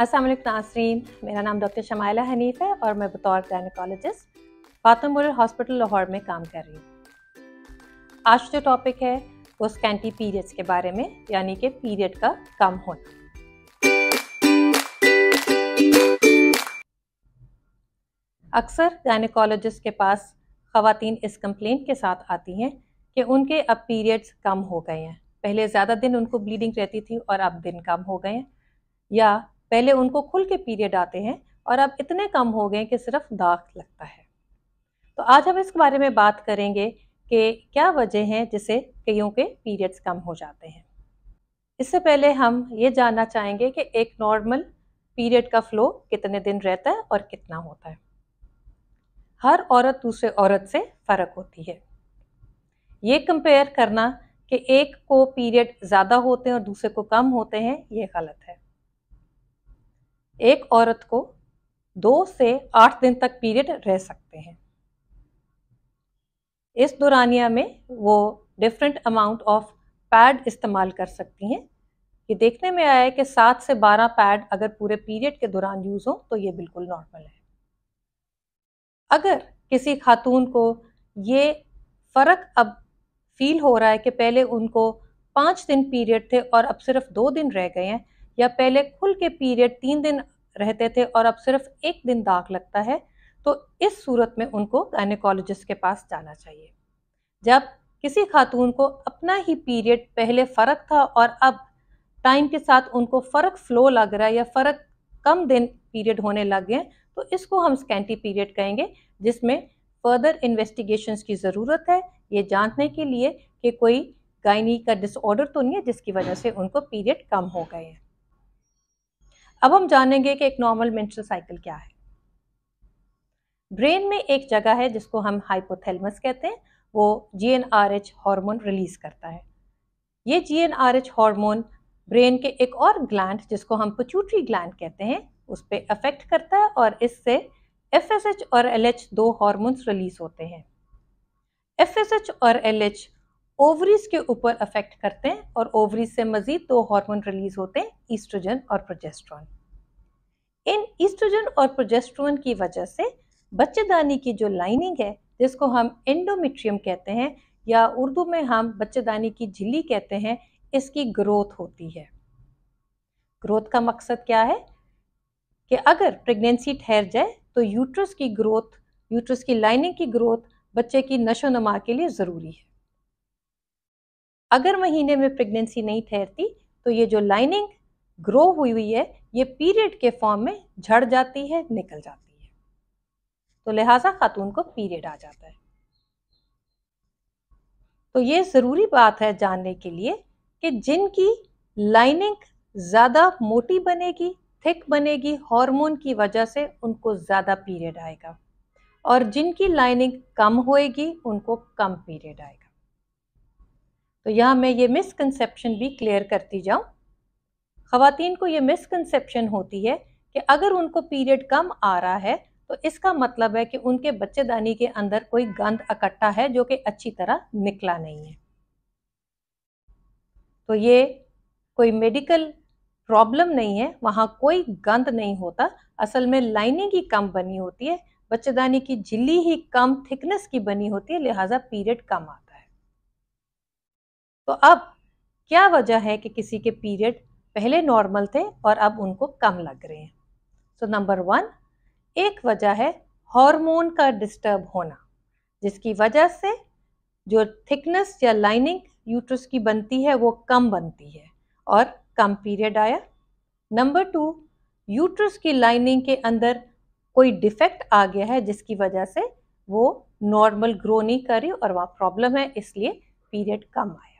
असल नासरीन मेरा नाम डॉक्टर शमायला हनीफ है और मैं बतौर गायनिकोलॉजिस्ट फातम हॉस्पिटल लाहौर में काम कर रही हूँ आज जो टॉपिक है वो स्कैंटी पीरियड्स के बारे में यानी कि पीरियड का कम होना अक्सर गायनिकोलॉजिस्ट के पास खातन इस कंप्लेंट के साथ आती हैं कि उनके अब पीरियड्स कम हो गए हैं पहले ज़्यादा दिन उनको ब्लीडिंग रहती थी और अब दिन कम हो गए हैं या पहले उनको खुल के पीरियड आते हैं और अब इतने कम हो गए कि सिर्फ दाग लगता है तो आज हम इस बारे में बात करेंगे कि क्या वजह है जिसे कईयों के पीरियड्स कम हो जाते हैं इससे पहले हम ये जानना चाहेंगे कि एक नॉर्मल पीरियड का फ्लो कितने दिन रहता है और कितना होता है हर औरत दूसरे औरत से फ़र्क होती है ये कंपेयर करना कि एक को पीरियड ज़्यादा होते हैं और दूसरे को कम होते हैं ये गलत है एक औरत को दो से आठ दिन तक पीरियड रह सकते हैं इस दौरानिया में वो डिफरेंट अमाउंट ऑफ पैड इस्तेमाल कर सकती हैं ये देखने में आया है कि सात से बारह पैड अगर पूरे पीरियड के दौरान यूज़ हो तो ये बिल्कुल नॉर्मल है अगर किसी खातून को ये फ़र्क अब फील हो रहा है कि पहले उनको पाँच दिन पीरियड थे और अब सिर्फ दो दिन रह गए हैं या पहले खुल के पीरियड तीन दिन रहते थे और अब सिर्फ एक दिन दाग लगता है तो इस सूरत में उनको गायनिकोलॉजिस्ट के पास जाना चाहिए जब किसी खातून को अपना ही पीरियड पहले फ़र्क था और अब टाइम के साथ उनको फ़र्क फ्लो लग रहा है या फ़र्क कम दिन पीरियड होने लग गए तो इसको हम स्कैंटी पीरियड कहेंगे जिसमें फर्दर इन्वेस्टिगेशन की ज़रूरत है ये जानने के लिए कि कोई गायनी का डिसऑर्डर तो नहीं है जिसकी वजह से उनको पीरियड कम हो गए हैं अब हम जानेंगे कि एक नॉर्मल मेंस्ट्रुअल साइकिल क्या है ब्रेन में एक जगह है जिसको हम हाइपोथैलेमस कहते हैं वो G N R H hormone release करता है ये G N R H hormone brain के एक और ग्लैंड जिसको हम पचूटरी ग्लैंड कहते हैं उस पर अफेक्ट करता है और इससे एफ एस एच और एल एच दो हार्मोन्स रिलीज होते हैं एफ एस एच और एल एच ओवरीज के ऊपर अफेक्ट करते हैं और ओवरीज से मजीद दो हार्मोन रिलीज होते हैं ईस्ट्रोजन और प्रोजेस्ट्रॉन इन ईस्ट्रोजन और प्रोजेस्ट्रोन की वजह से बच्चेदानी की जो लाइनिंग है जिसको हम एंडोमिट्रियम कहते हैं या उर्दू में हम बच्चेदानी की झिल्ली कहते हैं इसकी ग्रोथ होती है ग्रोथ का मकसद क्या है कि अगर प्रेगनेंसी ठहर जाए तो यूट्रस की ग्रोथ यूट्रस की लाइनिंग की ग्रोथ बच्चे की नशो नमा के लिए ज़रूरी है अगर महीने में प्रेगनेंसी नहीं ठहरती तो ये जो लाइनिंग ग्रो हुई हुई है ये पीरियड के फॉर्म में झड़ जाती है निकल जाती है तो लिहाजा खातून को पीरियड आ जाता है तो ये ज़रूरी बात है जानने के लिए कि जिनकी लाइनिंग ज़्यादा मोटी बनेगी थिक बनेगी हार्मोन की वजह से उनको ज़्यादा पीरियड आएगा और जिनकी लाइनिंग कम होएगी उनको कम पीरियड आएगा तो यहाँ मैं ये मिसकनसेप्शन भी क्लियर करती जाऊँ खातन को ये मिसकनसेप्शन होती है कि अगर उनको पीरियड कम आ रहा है तो इसका मतलब है कि उनके बच्चेदानी के अंदर कोई गंद इकट्ठा है जो कि अच्छी तरह निकला नहीं है तो ये कोई मेडिकल प्रॉब्लम नहीं है वहाँ कोई गंद नहीं होता असल में लाइनिंग ही कम बनी होती है बच्चेदानी की झिल्ली ही कम थिकनेस की बनी होती है लिहाजा पीरियड कम आता है तो अब क्या वजह है कि किसी के पीरियड पहले नॉर्मल थे और अब उनको कम लग रहे हैं सो नंबर वन एक वजह है हार्मोन का डिस्टर्ब होना जिसकी वजह से जो थिकनेस या लाइनिंग यूट्रस की बनती है वो कम बनती है और कम पीरियड आया नंबर टू यूट्रस की लाइनिंग के अंदर कोई डिफेक्ट आ गया है जिसकी वजह से वो नॉर्मल ग्रो नहीं कर रही और वहाँ प्रॉब्लम है इसलिए पीरियड कम आया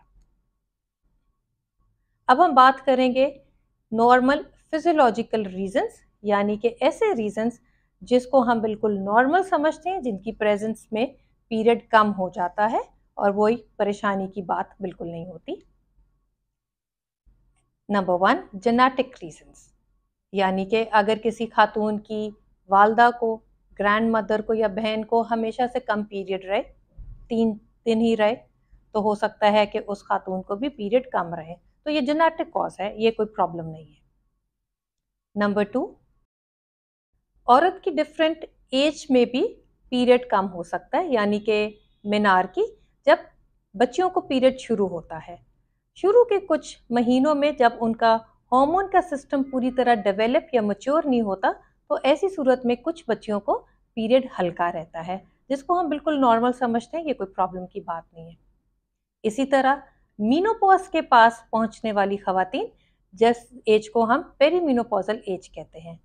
अब हम बात करेंगे नॉर्मल फिजियोलॉजिकल रीजंस यानी कि ऐसे रीजंस जिसको हम बिल्कुल नॉर्मल समझते हैं जिनकी प्रेजेंस में पीरियड कम हो जाता है और वही परेशानी की बात बिल्कुल नहीं होती नंबर वन जेनेटिक रीजंस यानी कि अगर किसी खातून की वालदा को ग्रैंड मदर को या बहन को हमेशा से कम पीरियड रहे तीन दिन ही रहे तो हो सकता है कि उस खातून को भी पीरियड कम रहे तो ये जेनेटिक कॉज है ये कोई प्रॉब्लम नहीं है नंबर टू औरत की डिफरेंट एज में भी पीरियड कम हो सकता है यानी कि मीनार की जब बच्चियों को पीरियड शुरू होता है शुरू के कुछ महीनों में जब उनका हार्मोन का सिस्टम पूरी तरह डेवलप या मच्योर नहीं होता तो ऐसी सूरत में कुछ बच्चियों को पीरियड हल्का रहता है जिसको हम बिल्कुल नॉर्मल समझते हैं ये कोई प्रॉब्लम की बात नहीं है इसी तरह मीनोपॉज के पास पहुंचने वाली खातन जिस एज को हम मीनोपोजल एज कहते हैं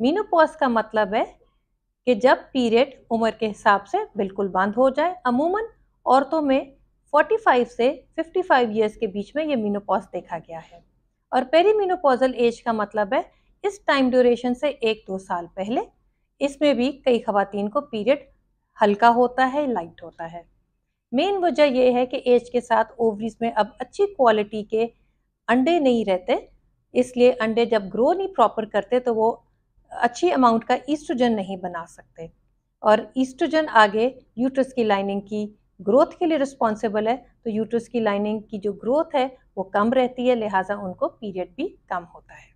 मीनोपॉज का मतलब है कि जब पीरियड उम्र के हिसाब से बिल्कुल बंद हो जाए अमूमन औरतों में 45 से 55 ईयर्स के बीच में ये मीनोपॉज देखा गया है और मीनोपोजल एज का मतलब है इस टाइम ड्यूरेशन से एक दो साल पहले इसमें भी कई खातन को पीरियड हल्का होता है लाइट होता है मेन वजह यह है कि एज के साथ ओवरीज में अब अच्छी क्वालिटी के अंडे नहीं रहते इसलिए अंडे जब ग्रो नहीं प्रॉपर करते तो वो अच्छी अमाउंट का ईस्ट्रोजन नहीं बना सकते और ईस्ट्रोजन आगे यूट्रस की लाइनिंग की ग्रोथ के लिए रिस्पॉन्सिबल है तो यूट्रस की लाइनिंग की जो ग्रोथ है वो कम रहती है लिहाजा उनको पीरियड भी कम होता है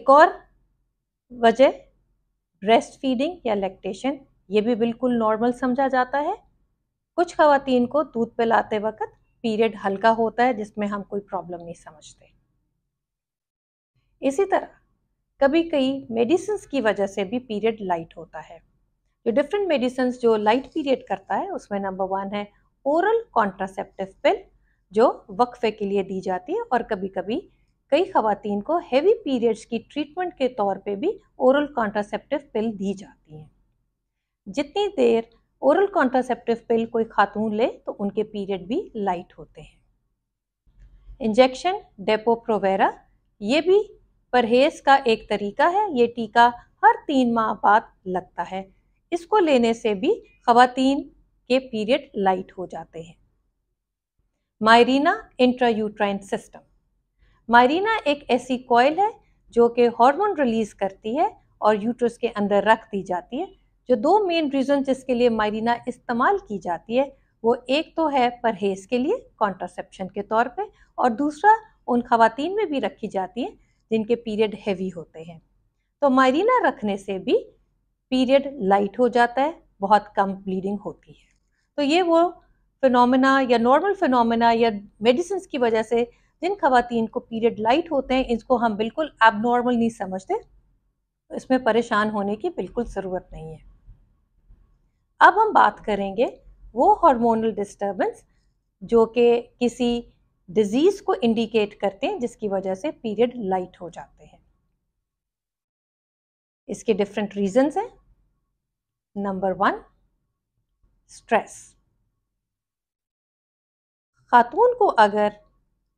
एक और वजह ब्रेस्ट फीडिंग या लैक्टेशन ये भी बिल्कुल नॉर्मल समझा जाता है कुछ खातन को दूध पिलाते वक्त पीरियड हल्का होता है जिसमें हम कोई प्रॉब्लम नहीं समझते इसी तरह कभी कई मेडिसिन की वजह से भी पीरियड लाइट होता है जो डिफरेंट मेडिसिन जो लाइट पीरियड करता है उसमें नंबर वन है ओरल कॉन्ट्रासेप्टिव पिल जो वक्फे के लिए दी जाती है और कभी कभी कई खातन को हैवी पीरियड्स की ट्रीटमेंट के तौर पे भी ओरल कॉन्ट्रासेप्टिव पिल दी जाती हैं जितनी देर ओरल कॉन्ट्रासेप्टिव पिल कोई खातून ले तो उनके पीरियड भी लाइट होते हैं इंजेक्शन प्रोवेरा ये भी परहेज का एक तरीका है ये टीका हर तीन माह बाद लगता है इसको लेने से भी खातन के पीरियड लाइट हो जाते हैं मायरीना इंट्रायूट्राइन सिस्टम मायरीना एक ऐसी कॉयल है जो कि हार्मोन रिलीज करती है और यूट्रस के अंदर रख दी जाती है जो दो मेन रीज़न जिसके लिए मायरीना इस्तेमाल की जाती है वो एक तो है परहेज के लिए कॉन्ट्रासेप्शन के तौर पे और दूसरा उन खातन में भी रखी जाती हैं जिनके पीरियड हैवी होते हैं तो मायरीना रखने से भी पीरियड लाइट हो जाता है बहुत कम ब्लीडिंग होती है तो ये वो फिनोमेना या नॉर्मल फिनमिना या मेडिसिन की वजह से जिन खातन को पीरियड लाइट होते हैं इसको हम बिल्कुल एबनॉर्मल नहीं समझते तो इसमें परेशान होने की बिल्कुल ज़रूरत नहीं है अब हम बात करेंगे वो हार्मोनल डिस्टरबेंस जो कि किसी डिजीज़ को इंडिकेट करते हैं जिसकी वजह से पीरियड लाइट हो जाते हैं इसके डिफरेंट रीजंस हैं नंबर वन स्ट्रेस खातून को अगर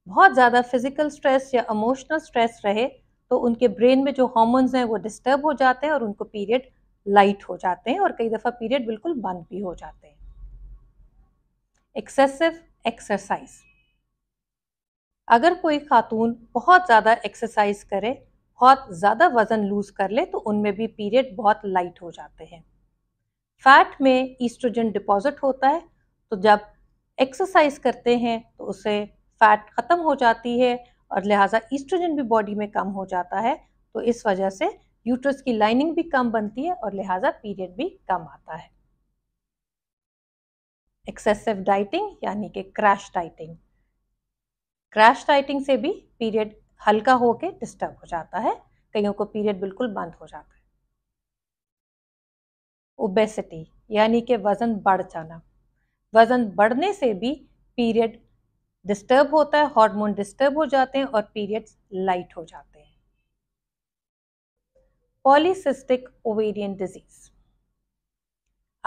बहुत ज़्यादा फिज़िकल स्ट्रेस या इमोशनल स्ट्रेस रहे तो उनके ब्रेन में जो हॉर्मोन्स हैं वो डिस्टर्ब हो जाते हैं और उनको पीरियड लाइट हो जाते हैं और कई दफ़ा पीरियड बिल्कुल बंद भी हो जाते हैं एक्सेसिव एक्सरसाइज अगर कोई खातून बहुत ज़्यादा एक्सरसाइज करे बहुत ज़्यादा वज़न लूज़ कर ले तो उनमें भी पीरियड बहुत लाइट हो जाते हैं फैट में ईस्ट्रोजन डिपॉजिट होता है तो जब एक्सरसाइज करते हैं तो उसे फैट ख़त्म हो जाती है और लिहाजा ईस्ट्रोजन भी बॉडी में कम हो जाता है तो इस वजह से यूट्रस की लाइनिंग भी कम बनती है और लिहाजा पीरियड भी कम आता है एक्सेसिव डाइटिंग यानी कि क्रैश डाइटिंग क्रैश डाइटिंग से भी पीरियड हल्का होके डिस्टर्ब हो जाता है कईयों को पीरियड बिल्कुल बंद हो जाता है ओबेसिटी यानी कि वज़न बढ़ जाना वज़न बढ़ने से भी पीरियड डिस्टर्ब होता है हार्मोन डिस्टर्ब हो जाते हैं और पीरियड्स लाइट हो जाते हैं पॉलीसिस्टिक ओवेरियन डिजीज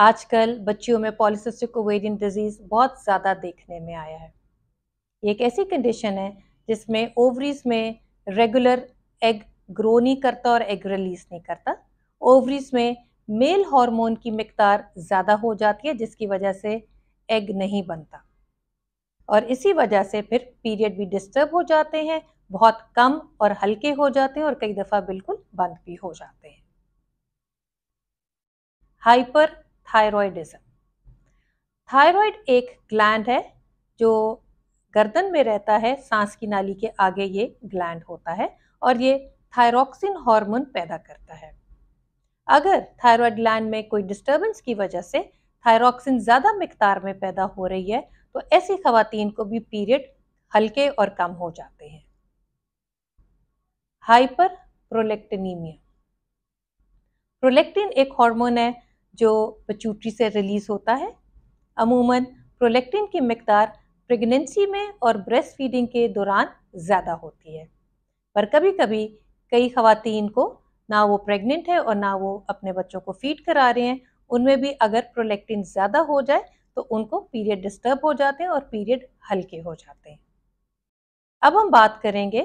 आजकल बच्चियों में पॉलीसिस्टिक ओवेरियन डिजीज बहुत ज़्यादा देखने में आया है ये एक ऐसी कंडीशन है जिसमें ओवरीज में रेगुलर एग ग्रो नहीं करता और एग रिलीज नहीं करता ओवरीज में मेल हार्मोन की मकदार ज़्यादा हो जाती है जिसकी वजह से एग नहीं बनता और इसी वजह से फिर पीरियड भी डिस्टर्ब हो जाते हैं बहुत कम और हल्के हो जाते हैं और कई दफ़ा बिल्कुल बंद भी हो जाते हैं हाइपर थायरॉयडिज्म थायरॉयड एक ग्लैंड है जो गर्दन में रहता है सांस की नाली के आगे ये ग्लैंड होता है और ये थायरोक्सिन हार्मोन पैदा करता है अगर थायरॉयड ग्लैंड में कोई डिस्टरबेंस की वजह से थायरोक्सिन ज़्यादा मकदार में पैदा हो रही है तो ऐसी खातन को भी पीरियड हल्के और कम हो जाते हैं हाइपर प्रोलेक्टिनीमिया प्रोलेक्टिन एक हार्मोन है जो पचूटरी से रिलीज़ होता है अमूमन प्रोलेक्टिन की मकदार प्रेगनेंसी में और ब्रेस्ट फीडिंग के दौरान ज़्यादा होती है पर कभी कभी कई खातन को ना वो प्रेग्नेंट है और ना वो अपने बच्चों को फीड करा रहे हैं उनमें भी अगर प्रोलेक्टिन ज़्यादा हो जाए तो उनको पीरियड डिस्टर्ब हो जाते हैं और पीरियड हल्के हो जाते हैं अब हम बात करेंगे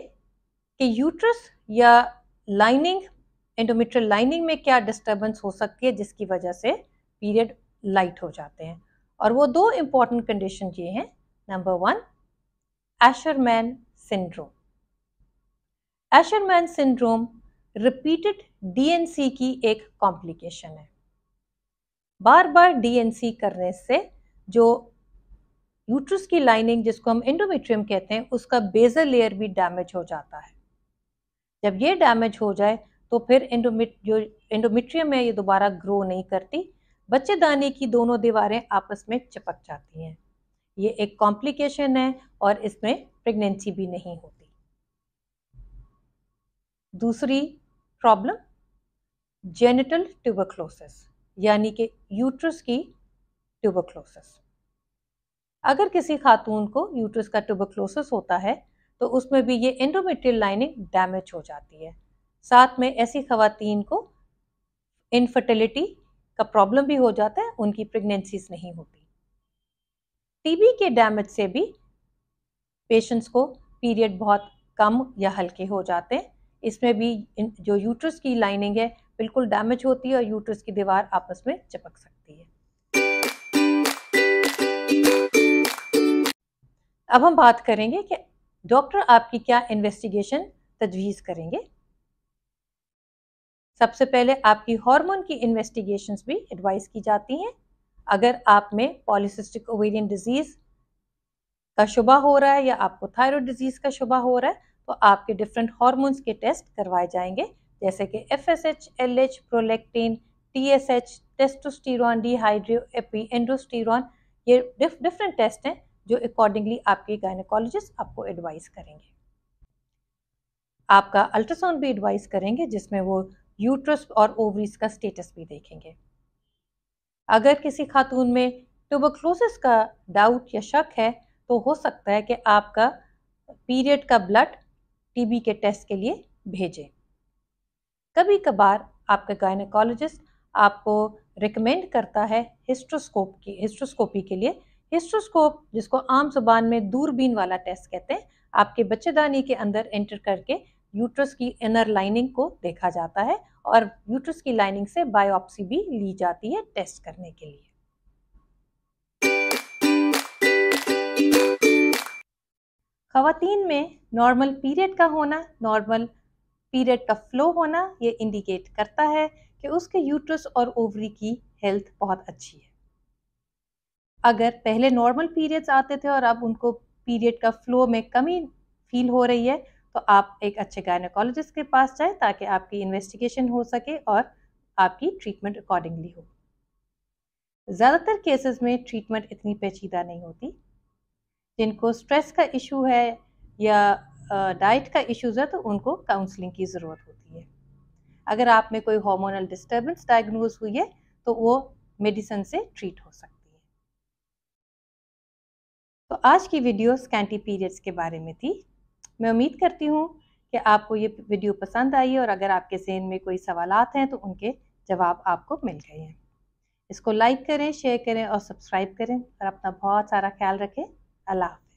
कि यूट्रस या लाइनिंग एंडोमेट्रियल लाइनिंग में क्या डिस्टर्बेंस हो सकती है जिसकी वजह से पीरियड लाइट हो जाते हैं और वो दो इम्पॉर्टेंट कंडीशन ये हैं number one Asherman syndrome Asherman syndrome repeated DNC की एक कॉम्प्लिकेशन है बार बार डीएनसी करने से जो यूट्रस की लाइनिंग जिसको हम एंडोमेट्रियम कहते हैं उसका बेजल लेयर भी डैमेज हो जाता है जब ये डैमेज हो जाए तो फिर इंडोमिट जो एंडोमेट्रियम है ये दोबारा ग्रो नहीं करती बच्चेदानी की दोनों दीवारें आपस में चिपक जाती हैं ये एक कॉम्प्लिकेशन है और इसमें प्रेगनेंसी भी नहीं होती दूसरी प्रॉब्लम जेनिटल ट्यूबरक्लोसिस यानी कि यूट्रस की ट्यूबरक्लोसिस अगर किसी खातून को यूट्रस का ट्यूबरक्लोसिस होता है तो उसमें भी ये एंडोमेट्रियल लाइनिंग डैमेज हो जाती है साथ में ऐसी खातन को इनफर्टिलिटी का प्रॉब्लम भी हो जाता है उनकी प्रेगनेंसीज नहीं होती टीबी के डैमेज से भी पेशेंट्स को पीरियड बहुत कम या हल्के हो जाते हैं इसमें भी जो यूट्रस की लाइनिंग है बिल्कुल डैमेज होती है और यूट्रस की दीवार आपस में चिपक सकती है अब हम बात करेंगे कि डॉक्टर आपकी क्या इन्वेस्टिगेशन तजवीज़ करेंगे सबसे पहले आपकी हार्मोन की इन्वेस्टिगेशन भी एडवाइस की जाती हैं अगर आप में पॉलिसिस्टिक ओवेरियन डिजीज़ का शुबा हो रहा है या आपको थायरॉयड डिजीज़ का शुबा हो रहा है तो आपके डिफरेंट हार्मोन्स के टेस्ट करवाए जाएंगे जैसे कि F S H L H prolactin T S H testosterone dehydroepiandrosterone ये डिफरेंट टेस्ट हैं जो अकॉर्डिंगली आपके गायनकोलॉजिस्ट आपको एडवाइस करेंगे आपका अल्ट्रासाउंड भी एडवाइस करेंगे जिसमें वो यूट्रस और ओवरीज का स्टेटस भी देखेंगे अगर किसी खातून में ट्यूबरक्लोसिस का डाउट या शक है तो हो सकता है कि आपका पीरियड का ब्लड टीबी के टेस्ट के लिए भेजें कभी कभार आपका गायनकोलॉजिस्ट आपको रिकमेंड करता है हिस्ट्रोस्कोप की हिस्ट्रोस्कोपी के लिए हिस्ट्रोस्कोप जिसको आम जुबान में दूरबीन वाला टेस्ट कहते हैं आपके बच्चेदानी के अंदर एंटर करके यूट्रस की इनर लाइनिंग को देखा जाता है और यूट्रस की लाइनिंग से बायोप्सी भी ली जाती है टेस्ट करने के लिए खातन में नॉर्मल पीरियड का होना नॉर्मल पीरियड का फ्लो होना ये इंडिकेट करता है कि उसके यूट्रस और ओवरी की हेल्थ बहुत अच्छी है अगर पहले नॉर्मल पीरियड्स आते थे और अब उनको पीरियड का फ्लो में कमी फील हो रही है तो आप एक अच्छे गायनोकोलॉजिस्ट के पास जाएं ताकि आपकी इन्वेस्टिगेशन हो सके और आपकी ट्रीटमेंट अकॉर्डिंगली हो ज़्यादातर केसेस में ट्रीटमेंट इतनी पेचीदा नहीं होती जिनको स्ट्रेस का इशू है या डाइट का इश्यूज़ है तो उनको काउंसलिंग की ज़रूरत होती है अगर आप में कोई हार्मोनल डिस्टर्बेंस डायग्नोज हुई है तो वो मेडिसिन से ट्रीट हो सकता है आज की वीडियो स्कैंटी पीरियड्स के बारे में थी मैं उम्मीद करती हूँ कि आपको ये वीडियो पसंद आई और अगर आपके जहन में कोई सवाल हैं तो उनके जवाब आपको मिल गए हैं इसको लाइक करें शेयर करें और सब्सक्राइब करें और अपना बहुत सारा ख्याल रखें अल्लाह